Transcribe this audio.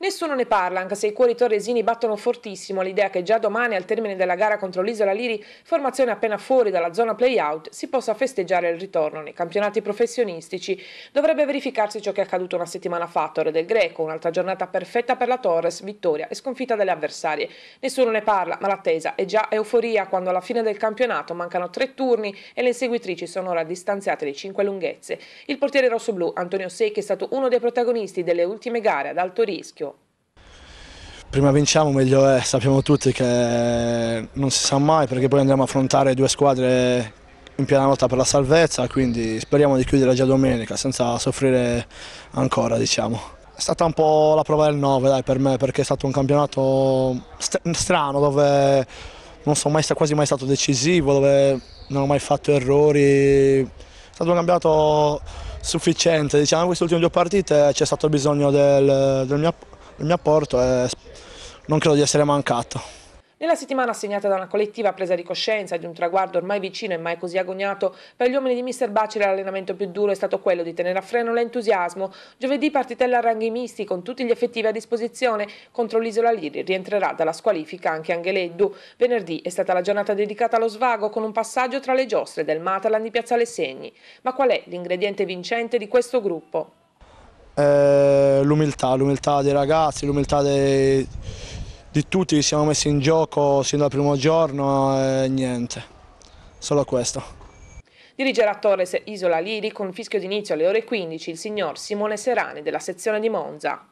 Nessuno ne parla, anche se i cuori torresini battono fortissimo all'idea che già domani, al termine della gara contro l'Isola Liri, formazione appena fuori dalla zona play-out, si possa festeggiare il ritorno nei campionati professionistici. Dovrebbe verificarsi ciò che è accaduto una settimana fa a Torre del Greco, un'altra giornata perfetta per la Torres, vittoria e sconfitta delle avversarie. Nessuno ne parla, ma l'attesa è già euforia quando alla fine del campionato mancano tre turni e le inseguitrici sono ora distanziate di cinque lunghezze. Il portiere rossoblù Antonio Secchi è stato uno dei protagonisti delle ultime gare ad alto rischio prima vinciamo meglio è, sappiamo tutti che non si sa mai perché poi andiamo a affrontare due squadre in piena lotta per la salvezza, quindi speriamo di chiudere già domenica senza soffrire ancora diciamo. È stata un po' la prova del 9 dai, per me perché è stato un campionato strano dove non sono mai, quasi mai stato decisivo, dove non ho mai fatto errori, è stato un campionato sufficiente, diciamo queste ultime due partite c'è stato bisogno del, del mio appoggio il mio apporto e non credo di essere mancato. Nella settimana segnata da una collettiva presa di coscienza di un traguardo ormai vicino e mai così agognato, per gli uomini di Mr. Bacile l'allenamento più duro è stato quello di tenere a freno l'entusiasmo. Giovedì partitella a ranghi misti con tutti gli effettivi a disposizione contro l'Isola Liri, rientrerà dalla squalifica anche Angheleddu. Venerdì è stata la giornata dedicata allo svago con un passaggio tra le giostre del Matalan di Piazzale Segni. Ma qual è l'ingrediente vincente di questo gruppo? Eh, l'umiltà, l'umiltà dei ragazzi, l'umiltà di tutti che siamo messi in gioco sin dal primo giorno e eh, niente, solo questo. Dirigerà Torres Isola Liri con fischio d'inizio alle ore 15 il signor Simone Serani della sezione di Monza.